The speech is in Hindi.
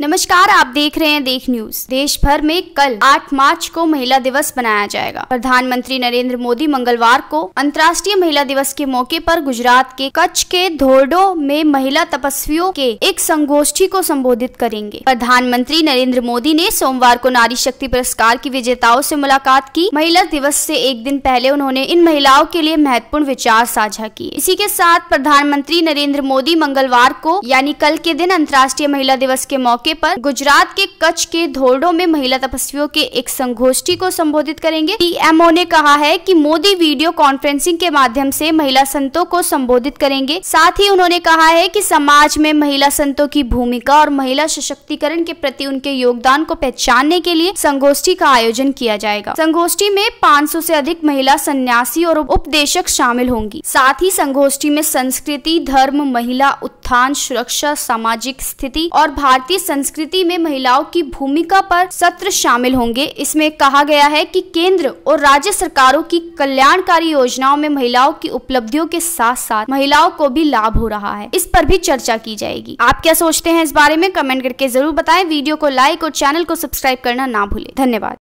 नमस्कार आप देख रहे हैं देख न्यूज देश भर में कल 8 मार्च को महिला दिवस मनाया जाएगा प्रधानमंत्री नरेंद्र मोदी मंगलवार को अंतर्राष्ट्रीय महिला दिवस के मौके पर गुजरात के कच्छ के धोरडो में महिला तपस्वियों के एक संगोष्ठी को संबोधित करेंगे प्रधानमंत्री नरेंद्र मोदी ने सोमवार को नारी शक्ति पुरस्कार की विजेताओं से मुलाकात की महिला दिवस से एक दिन पहले उन्होंने इन महिलाओं के लिए महत्वपूर्ण विचार साझा किए इसी के साथ प्रधानमंत्री नरेंद्र मोदी मंगलवार को यानी कल के दिन अंतर्राष्ट्रीय महिला दिवस के मौके मौके पर गुजरात के कच्छ के धोरडो में महिला तपस्वियों के एक संगोष्ठी को संबोधित करेंगे पीएमओ ने कहा है कि मोदी वीडियो कॉन्फ्रेंसिंग के माध्यम से महिला संतों को संबोधित करेंगे साथ ही उन्होंने कहा है कि समाज में महिला संतों की भूमिका और महिला सशक्तिकरण के प्रति उनके योगदान को पहचानने के लिए संगोष्ठी का आयोजन किया जाएगा संगोष्ठी में पाँच सौ अधिक महिला सन्यासी और उपदेशक शामिल होंगी साथ ही संगोष्ठी में संस्कृति धर्म महिला उत्थान सुरक्षा सामाजिक स्थिति और भारतीय संस्कृति में महिलाओं की भूमिका पर सत्र शामिल होंगे इसमें कहा गया है कि केंद्र और राज्य सरकारों की कल्याणकारी योजनाओं में महिलाओं की उपलब्धियों के साथ साथ महिलाओं को भी लाभ हो रहा है इस पर भी चर्चा की जाएगी आप क्या सोचते हैं इस बारे में कमेंट करके जरूर बताएं वीडियो को लाइक और चैनल को सब्सक्राइब करना ना भूले धन्यवाद